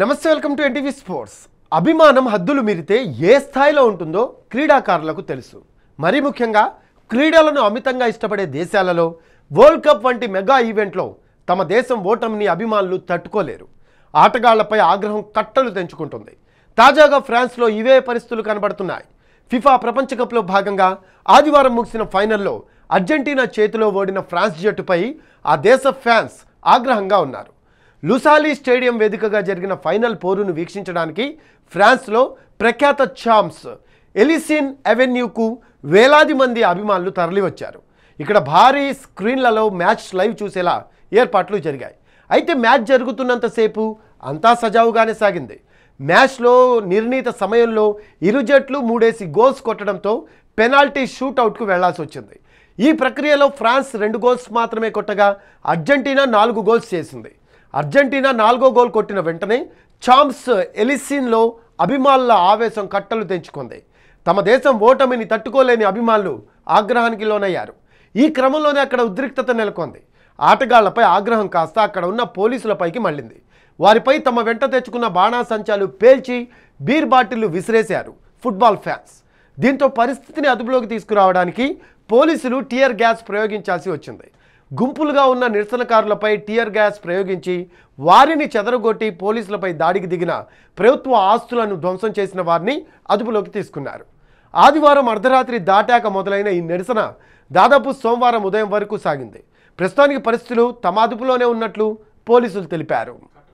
నమస్తే welcome to NTV sports అభిమానం హద్దులు మీరితే ఏ స్థాయిలో ఉంటుందో క్రీడాకారులకు తెలుసు మరీ ముఖ్యంగా క్రీడలను అమితంగా ఇష్టపడే దేశాలలో వరల్డ్ కప్ వంటి మెగా ఈవెంట్లో తమ దేశం ఓటమిని అభిమానులు తట్టుకోలేరు ఆటగాళ్లపై ఆగ్రహం కట్టలు తెంచుకుంటుంది తాజాగా ఫ్రాన్స్లో ఇవే పరిస్థితులు కనబడుతున్నాయి ఫిఫా ప్రపంచ కప్లో భాగంగా ఆదివారం ముగిసిన ఫైనల్లో అర్జెంటీనా చేతిలో ఓడిన ఫ్రాన్స్ జట్టుపై ఆ దేశ ఫ్యాన్స్ ఆగ్రహంగా ఉన్నారు లుసాలీ స్టేడియం వేదికగా జరిగిన ఫైనల్ పోరును వీక్షించడానికి ఫ్రాన్స్లో ప్రఖ్యాత ఛాంప్స్ ఎలిసిన్ అవెన్యూకు వేలాది మంది అభిమానులు తరలివచ్చారు ఇక్కడ భారీ స్క్రీన్లలో మ్యాచ్ లైవ్ చూసేలా ఏర్పాట్లు జరిగాయి అయితే మ్యాచ్ జరుగుతున్నంతసేపు అంతా సజావుగానే సాగింది మ్యాచ్లో నిర్ణీత సమయంలో ఇరు జట్లు మూడేసి గోల్స్ కొట్టడంతో పెనాల్టీ షూట్అవుట్కు వెళ్లాల్సి వచ్చింది ఈ ప్రక్రియలో ఫ్రాన్స్ రెండు గోల్స్ మాత్రమే కొట్టగా అర్జెంటీనా నాలుగు గోల్స్ చేసింది అర్జెంటీనా నాలుగో గోల్ కొట్టిన వెంటనే చాంప్స్ ఎలిసిన్లో అభిమానుల ఆవేశం కట్టలు తెంచుకుంది తమ దేశం ఓటమిని తట్టుకోలేని అభిమానులు ఆగ్రహానికి లోనయ్యారు ఈ క్రమంలోనే అక్కడ ఉద్రిక్తత నెలకొంది ఆటగాళ్లపై ఆగ్రహం కాస్త అక్కడ ఉన్న పోలీసులపైకి మళ్ళింది వారిపై తమ వెంట తెచ్చుకున్న బాణాసంచాలు పేల్చి బీర్ బాటిళ్లు విసిరేశారు ఫుట్బాల్ ఫ్యాన్స్ దీంతో పరిస్థితిని అదుపులోకి తీసుకురావడానికి పోలీసులు టియర్ గ్యాస్ ప్రయోగించాల్సి వచ్చింది గుంపులుగా ఉన్న నిరసనకారులపై టీయర్ గ్యాస్ ప్రయోగించి వారిని చెదరగొట్టి పోలీసులపై దాడికి దిగిన ప్రభుత్వ ఆస్తులను ధ్వంసం చేసిన వారిని అదుపులోకి తీసుకున్నారు ఆదివారం అర్ధరాత్రి దాటాక మొదలైన ఈ నిరసన దాదాపు సోమవారం ఉదయం వరకు సాగింది ప్రస్తుతానికి పరిస్థితులు తమ అదుపులోనే ఉన్నట్లు పోలీసులు తెలిపారు